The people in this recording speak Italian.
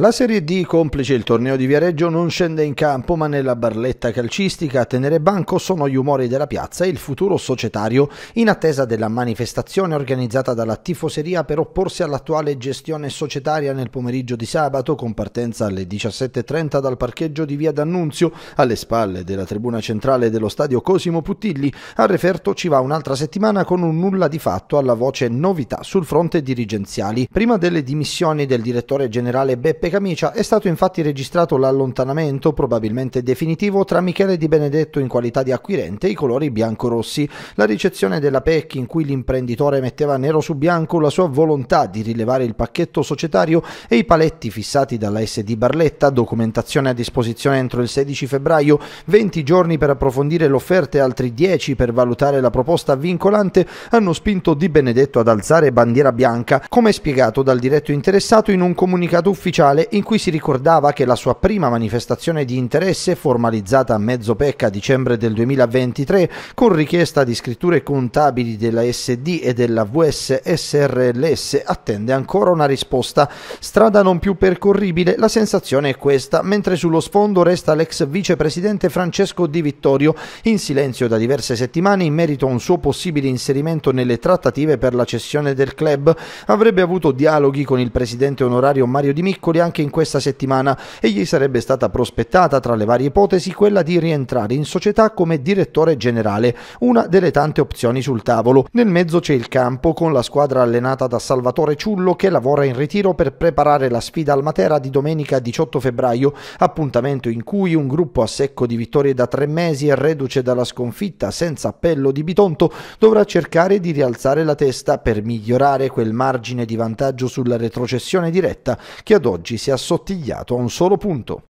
La Serie D, complice il torneo di Viareggio, non scende in campo, ma nella barletta calcistica a tenere banco sono gli umori della piazza e il futuro societario, in attesa della manifestazione organizzata dalla tifoseria per opporsi all'attuale gestione societaria nel pomeriggio di sabato, con partenza alle 17.30 dal parcheggio di Via D'Annunzio, alle spalle della tribuna centrale dello stadio Cosimo Puttilli. Al Referto ci va un'altra settimana con un nulla di fatto alla voce novità sul fronte dirigenziali. Prima delle dimissioni del direttore generale Beppe Camicia è stato infatti registrato l'allontanamento, probabilmente definitivo, tra Michele Di Benedetto in qualità di acquirente e i colori bianco-rossi. La ricezione della PEC in cui l'imprenditore metteva nero su bianco la sua volontà di rilevare il pacchetto societario e i paletti fissati dalla SD Barletta, documentazione a disposizione entro il 16 febbraio, 20 giorni per approfondire l'offerta e altri 10 per valutare la proposta vincolante, hanno spinto Di Benedetto ad alzare bandiera bianca, come spiegato dal diretto interessato in un comunicato ufficiale giornale in cui si ricordava che la sua prima manifestazione di interesse, formalizzata a mezzo pecca a dicembre del 2023, con richiesta di scritture contabili della SD e della VSSRLS, attende ancora una risposta. Strada non più percorribile, la sensazione è questa, mentre sullo sfondo resta l'ex vicepresidente Francesco Di Vittorio, in silenzio da diverse settimane in merito a un suo possibile inserimento nelle trattative per la cessione del club. Avrebbe avuto dialoghi con il presidente onorario Mario Di Miccoli anche in questa settimana e gli sarebbe stata prospettata tra le varie ipotesi quella di rientrare in società come direttore generale, una delle tante opzioni sul tavolo. Nel mezzo c'è il campo con la squadra allenata da Salvatore Ciullo che lavora in ritiro per preparare la sfida al Matera di domenica 18 febbraio, appuntamento in cui un gruppo a secco di vittorie da tre mesi e reduce dalla sconfitta senza appello di Bitonto dovrà cercare di rialzare la testa per migliorare quel margine di vantaggio sulla retrocessione diretta che ad oggi ci si è assottigliato a un solo punto.